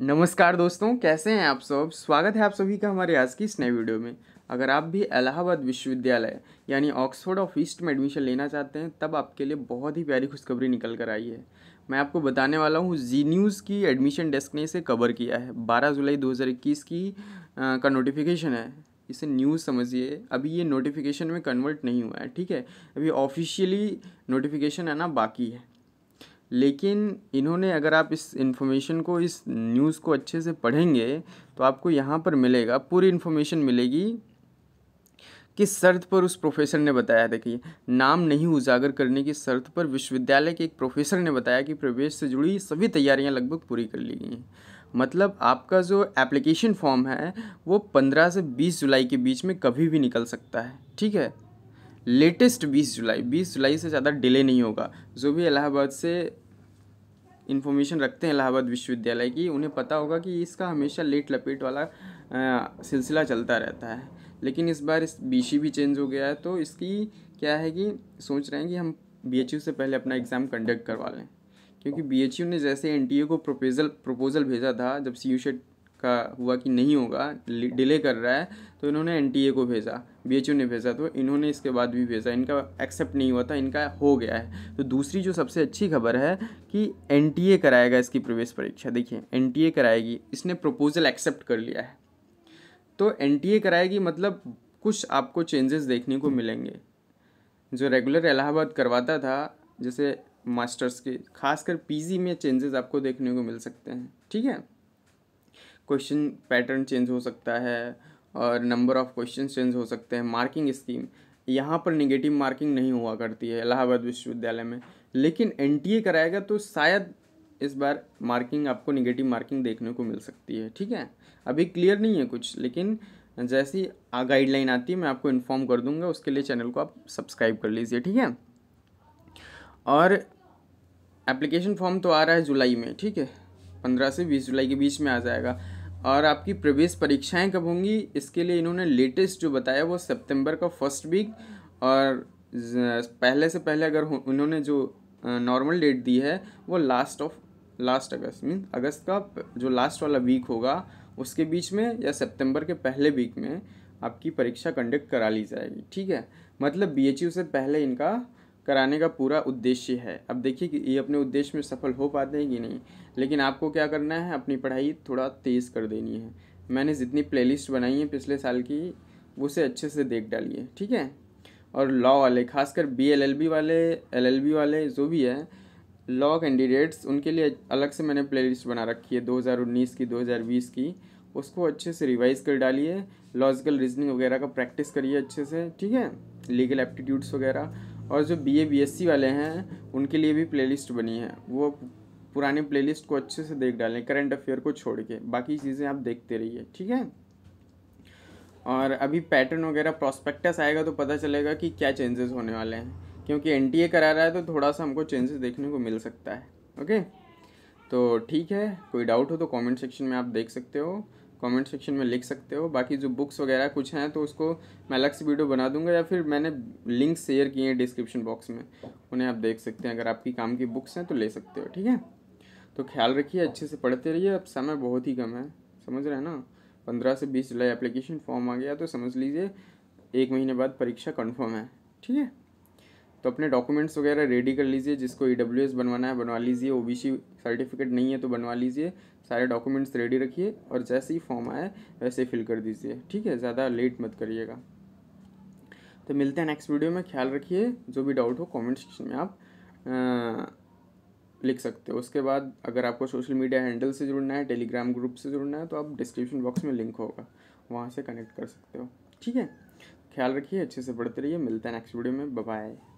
नमस्कार दोस्तों कैसे हैं आप सब स्वागत है आप सभी का हमारे आज की इस नए वीडियो में अगर आप भी इलाहाबाद विश्वविद्यालय यानी ऑक्सफोर्ड ऑफ ईस्ट में एडमिशन लेना चाहते हैं तब आपके लिए बहुत ही प्यारी खुशखबरी निकल कर आई है मैं आपको बताने वाला हूँ जी न्यूज़ की एडमिशन डेस्क ने इसे कवर किया है बारह जुलाई दो की आ, का नोटिफिकेशन है इसे न्यूज़ समझिए अभी ये नोटिफिकेशन में कन्वर्ट नहीं हुआ है ठीक है अभी ऑफिशियली नोटिफिकेशन आना बाकी है लेकिन इन्होंने अगर आप इस इन्फॉर्मेशन को इस न्यूज़ को अच्छे से पढ़ेंगे तो आपको यहाँ पर मिलेगा पूरी इन्फॉर्मेशन मिलेगी किस शर्त पर उस प्रोफेसर ने बताया देखिए नाम नहीं उजागर करने की शर्त पर विश्वविद्यालय के एक प्रोफेसर ने बताया कि प्रवेश से जुड़ी सभी तैयारियां लगभग पूरी कर ली गई हैं मतलब आपका जो एप्लीकेशन फॉर्म है वो पंद्रह से बीस जुलाई के बीच में कभी भी निकल सकता है ठीक है लेटेस्ट बीस जुलाई बीस जुलाई से ज़्यादा डिले नहीं होगा जो भी इलाहाबाद से इन्फॉर्मेशन रखते हैं इलाहाबाद विश्वविद्यालय की उन्हें पता होगा कि इसका हमेशा लेट लपेट वाला सिलसिला चलता रहता है लेकिन इस बार इस बी भी चेंज हो गया है तो इसकी क्या है कि सोच रहे हैं कि हम बी से पहले अपना एग्ज़ाम कंडक्ट करवा लें क्योंकि बी ने जैसे एन को प्रोपोजल प्रपोजल भेजा था जब सी यू का हुआ कि नहीं होगा डिले कर रहा है तो इन्होंने एन को भेजा बी ने भेजा तो इन्होंने इसके बाद भी भेजा इनका एक्सेप्ट नहीं हुआ था इनका हो गया है तो दूसरी जो सबसे अच्छी खबर है कि एन कराएगा इसकी प्रवेश परीक्षा देखिए एन कराएगी इसने प्रपोजल एक्सेप्ट कर लिया है तो एन कराएगी मतलब कुछ आपको चेंजेस देखने को मिलेंगे जो रेगुलर इलाहाबाद करवाता था जैसे मास्टर्स के खासकर पीजी में चेंजेस आपको देखने को मिल सकते हैं ठीक है क्वेश्चन पैटर्न चेंज हो सकता है और नंबर ऑफ़ क्वेश्चन चेंज हो सकते हैं मार्किंग स्कीम यहाँ पर निगेटिव मार्किंग नहीं हुआ करती है इलाहाबाद विश्वविद्यालय में लेकिन एन कराएगा तो शायद इस बार मार्किंग आपको निगेटिव मार्किंग देखने को मिल सकती है ठीक है अभी क्लियर नहीं है कुछ लेकिन जैसी गाइडलाइन आती है मैं आपको इन्फॉर्म कर दूंगा उसके लिए चैनल को आप सब्सक्राइब कर लीजिए ठीक है और एप्लीकेशन फॉर्म तो आ रहा है जुलाई में ठीक है पंद्रह से बीस जुलाई के बीच में आ जाएगा और आपकी प्रवेश परीक्षाएं कब होंगी इसके लिए इन्होंने लेटेस्ट जो बताया वो सितंबर का फर्स्ट वीक और पहले से पहले अगर उन्होंने जो नॉर्मल डेट दी है वो last of last August mean August का जो लास्ट वाला वीक होगा उसके बीच में या सितंबर के पहले वीक में आपकी परीक्षा कंडक्ट करा ली जाएगी ठीक है मतलब बी से पहले इनका कराने का पूरा उद्देश्य है अब देखिए कि ये अपने उद्देश्य में सफल हो पाते हैं कि नहीं लेकिन आपको क्या करना है अपनी पढ़ाई थोड़ा तेज़ कर देनी है मैंने जितनी प्लेलिस्ट बनाई है पिछले साल की उसे अच्छे से देख डालिए ठीक है और लॉ वाले खासकर बी एल एल बी वाले एल एल बी वाले जो भी है लॉ कैंडिडेट्स उनके लिए अलग से मैंने प्लेलिस्ट बना रखी है 2019 की 2020 की उसको अच्छे से रिवाइज कर डालिए लॉजिकल रीजनिंग वगैरह का प्रैक्टिस करिए अच्छे से ठीक है लीगल एप्टीट्यूड्स वगैरह और जो B A B S C वाले हैं उनके लिए भी प्ले बनी है वो पुराने प्लेलिस्ट को अच्छे से देख डालें करंट अफेयर को छोड़ के बाकी चीज़ें आप देखते रहिए ठीक है और अभी पैटर्न वगैरह प्रॉस्पेक्टस आएगा तो पता चलेगा कि क्या चेंजेस होने वाले हैं क्योंकि एन करा रहा है तो थोड़ा सा हमको चेंजेस देखने को मिल सकता है ओके तो ठीक है कोई डाउट हो तो कमेंट सेक्शन में आप देख सकते हो कमेंट सेक्शन में लिख सकते हो बाकी जो बुक्स वगैरह कुछ हैं तो उसको मैं अलग से वीडियो बना दूंगा या फिर मैंने लिंक शेयर किए हैं डिस्क्रिप्शन बॉक्स में उन्हें आप देख सकते हैं अगर आपकी काम की बुक्स हैं तो ले सकते हो ठीक है तो ख्याल रखिए अच्छे से पढ़ते रहिए अब समय बहुत ही कम है समझ रहे हैं ना पंद्रह से बीस जुलाई एप्लीकेशन फॉर्म आ गया तो समझ लीजिए एक महीने बाद परीक्षा कन्फर्म है ठीक है तो अपने डॉक्यूमेंट्स वगैरह रेडी कर लीजिए जिसको ई डब्ल्यू एस बनवाना है बनवा लीजिए ओ बी सी सर्टिफिकेट नहीं है तो बनवा लीजिए सारे डॉक्यूमेंट्स रेडी रखिए और जैसे ही फॉर्म आए वैसे फिल कर दीजिए ठीक है ज़्यादा लेट मत करिएगा तो मिलते हैं नेक्स्ट वीडियो में ख्याल रखिए जो भी डाउट हो कमेंट सेक्शन में आप आ, लिख सकते हो उसके बाद अगर आपको सोशल मीडिया हैंडल से जुड़ना है टेलीग्राम ग्रुप से जुड़ना है तो आप डिस्क्रिप्शन बॉक्स में लिंक होगा वहाँ से कनेक्ट कर सकते हो ठीक है ख्याल रखिए अच्छे से पढ़ते रहिए मिलता है नेक्स्ट वीडियो में बाय